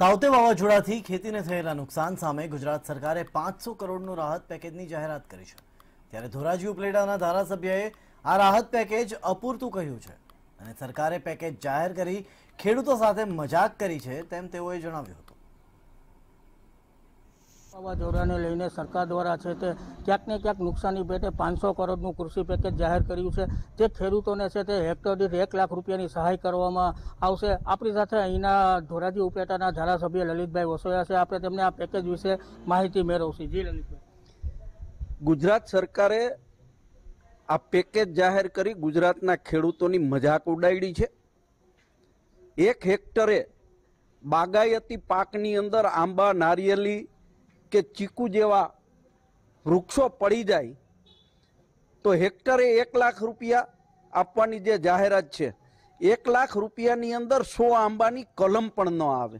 તાવતે વાવાઝોડાથી ખેતીને થયેલા નુકસાન સામે ગુજરાત સરકારે પાંચસો કરોડનું રાહત પેકેજની જાહેરાત કરી છે ત્યારે ધોરાજી ઉપલેટાના ધારાસભ્યએ આ રાહત પેકેજ અપૂરતું કહ્યું છે અને સરકારે પેકેજ જાહેર કરી ખેડૂતો સાથે મજાક કરી છે તેમ તેઓએ જણાવ્યું હતું વાવાઝોડાને લઈને સરકાર દ્વારા છે તે ક્યાંક ને ક્યાંક નુકસાની પેટે પાંચસો કરોડનું કૃષિ પેકેજ જાહેર કર્યું છે જે ખેડૂતોને છે તે હેક્ટર દીઠ એક લાખ રૂપિયાની સહાય કરવામાં આવશે આપણી સાથે અહીંના ધોરાજી ઉપેટાના ધારાસભ્ય લલિતભાઈ વસોયા છે આપણે તેમને આ પેકેજ વિશે માહિતી મેળવશું જી લલિતભાઈ ગુજરાત સરકારે આ પેકેજ જાહેર કરી ગુજરાતના ખેડૂતોની મજાક ઉડાડી છે એક હેક્ટરે બાગાયતી પાકની અંદર આંબા નારિયેલી કે ચીકુ જેવા વૃક્ષો પડી જાય તો હેક્ટરે એક લાખ રૂપિયા આપવાની જે જાહેરાત છે એક લાખ રૂપિયાની અંદર સો આંબાની કલમ પણ ન આવે